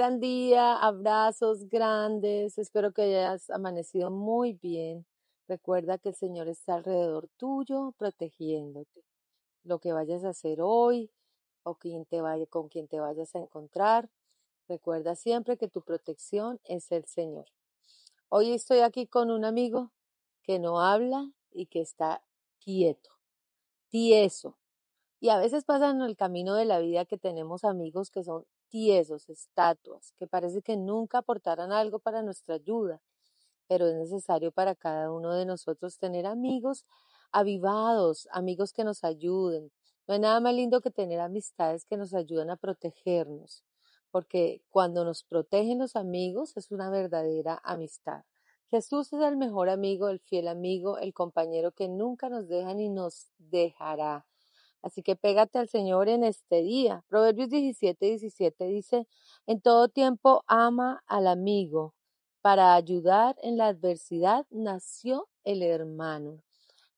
gran día, abrazos grandes, espero que hayas amanecido muy bien. Recuerda que el Señor está alrededor tuyo, protegiéndote. Lo que vayas a hacer hoy o quien te vaya, con quien te vayas a encontrar, recuerda siempre que tu protección es el Señor. Hoy estoy aquí con un amigo que no habla y que está quieto, tieso. Y a veces pasa en el camino de la vida que tenemos amigos que son tiesos, estatuas, que parece que nunca aportarán algo para nuestra ayuda, pero es necesario para cada uno de nosotros tener amigos avivados, amigos que nos ayuden. No hay nada más lindo que tener amistades que nos ayudan a protegernos, porque cuando nos protegen los amigos es una verdadera amistad. Jesús es el mejor amigo, el fiel amigo, el compañero que nunca nos deja ni nos dejará. Así que pégate al Señor en este día. Proverbios 17, dice, en todo tiempo ama al amigo. Para ayudar en la adversidad nació el hermano.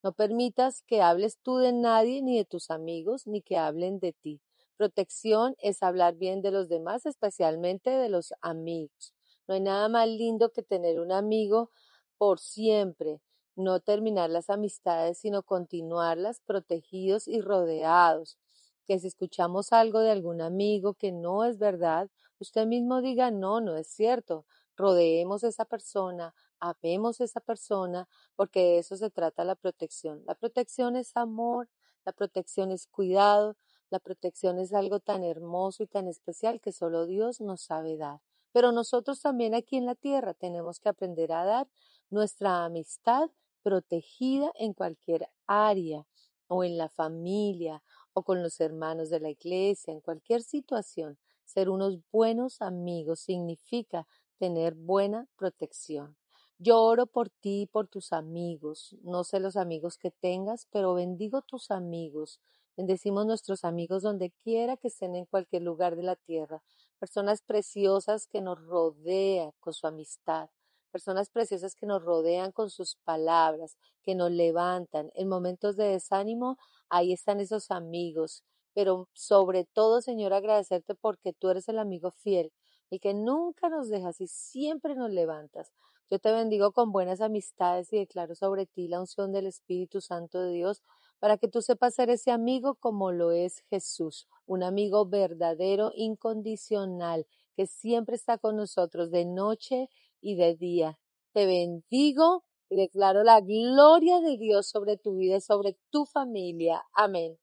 No permitas que hables tú de nadie ni de tus amigos, ni que hablen de ti. Protección es hablar bien de los demás, especialmente de los amigos. No hay nada más lindo que tener un amigo por siempre no terminar las amistades, sino continuarlas protegidos y rodeados. Que si escuchamos algo de algún amigo que no es verdad, usted mismo diga no, no es cierto. Rodeemos esa persona, amemos esa persona, porque de eso se trata la protección. La protección es amor, la protección es cuidado, la protección es algo tan hermoso y tan especial que solo Dios nos sabe dar. Pero nosotros también aquí en la tierra tenemos que aprender a dar nuestra amistad protegida en cualquier área o en la familia o con los hermanos de la iglesia, en cualquier situación. Ser unos buenos amigos significa tener buena protección. Yo oro por ti y por tus amigos. No sé los amigos que tengas, pero bendigo tus amigos. Bendecimos nuestros amigos donde quiera que estén en cualquier lugar de la tierra. Personas preciosas que nos rodean con su amistad personas preciosas que nos rodean con sus palabras, que nos levantan. En momentos de desánimo, ahí están esos amigos. Pero sobre todo, Señor, agradecerte porque tú eres el amigo fiel, y que nunca nos dejas y siempre nos levantas. Yo te bendigo con buenas amistades y declaro sobre ti la unción del Espíritu Santo de Dios para que tú sepas ser ese amigo como lo es Jesús, un amigo verdadero, incondicional, que siempre está con nosotros de noche y de día. Te bendigo y declaro la gloria de Dios sobre tu vida y sobre tu familia. Amén.